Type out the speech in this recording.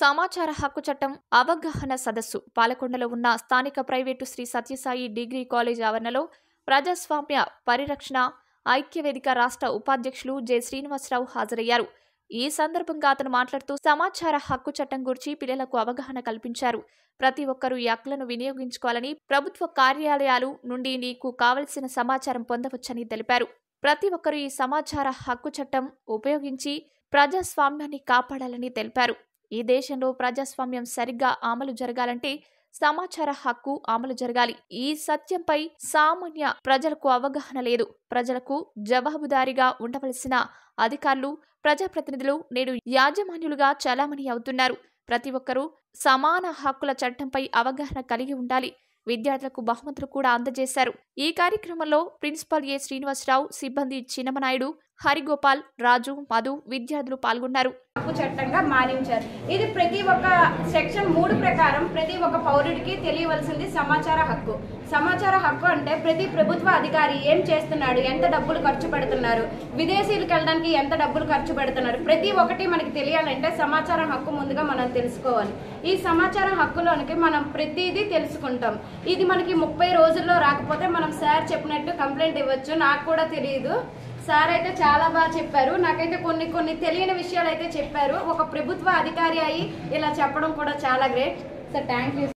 సమాచార హక్కు చట్టం అవగాహన సదస్సు పాలకొండలో ఉన్న స్థానిక private Shri Satyasai degree college ఆవరణలో ప్రజాస్వామ్య పరిరక్షణ ఐక్యవేదిక రాష్ట్ర ఉపాధ్యక్షులు జె శ్రీనివాసరావు హాజరయ్యారు ఈ సందర్భంగా అతను మాట్లాడుతూ సమాచార హక్కు చట్టం గురించి పిల్లలకు అవగాహన కల్పించారు ప్రతి ఒక్కరూ ఈ హక్కులను వినియోగించుకోవాలని ప్రభుత్వ కార్యాలయాలు నుండి నీకు కావలసిన సమాచారం పొందవచ్చని తెలిపారు ప్రతి ఒక్కరూ ఈ సమాచార హక్కు చట్టం ఉపయోగించి ప్రజాస్వామ్యాన్ని కాపాడాలని తెలిపారు ఈ దేశంలో ప్రజాస్వామ్యం సరిగ్గా అమలు జరగాలంటే సమాచార హక్కు అమలు జరగాలి ఈ సత్యంపై సామాన్య ప్రజలకు అవగాహన లేదు ప్రజలకు జవాబుదారిగా ఉండవలసిన అధికారులు ప్రజాప్రతినిధులు నేడు యాజమాన్యులుగా చలామణి అవుతున్నారు ప్రతి ఒక్కరూ సమాన హక్కుల చట్టంపై అవగాహన కలిగి ఉండాలి విద్యార్థులకు బహుమతులు కూడా అందజేశారు ఈ కార్యక్రమంలో ప్రిన్సిపల్ ఏ శ్రీనివాసరావు సిబ్బంది చిన్నమనాయుడు హరిగోపాల్ రాజు మధు విద్యార్థులు పాల్గొన్నారు హక్కు చట్టంగా మారించారు ఇది ప్రతి ఒక్క సెక్షన్ మూడు ప్రకారం ప్రతి ఒక్క పౌరుడికి తెలియవలసింది సమాచార హక్కు సమాచార హక్కు అంటే ప్రతి ప్రభుత్వ అధికారి ఏం చేస్తున్నాడు ఎంత డబ్బులు ఖర్చు పెడుతున్నారు విదేశీలకు వెళ్ళడానికి ఎంత డబ్బులు ఖర్చు పెడుతున్నారు ప్రతి ఒక్కటి మనకి తెలియాలంటే సమాచారం హక్కు ముందుగా మనం తెలుసుకోవాలి ఈ సమాచార హక్కులోనికి మనం ప్రతిదీ తెలుసుకుంటాం ఇది మనకి ముప్పై రోజుల్లో రాకపోతే మనం సార్ చెప్పినట్టు కంప్లైంట్ ఇవ్వచ్చు నాకు కూడా తెలియదు సార్ అయితే చాలా బాగా చెప్పారు నాకైతే కొన్ని కొన్ని తెలియని విషయాలు అయితే చెప్పారు ఒక ప్రభుత్వ అధికారి అయి ఇలా చెప్పడం కూడా చాలా గ్రేట్ సార్ థ్యాంక్ యూ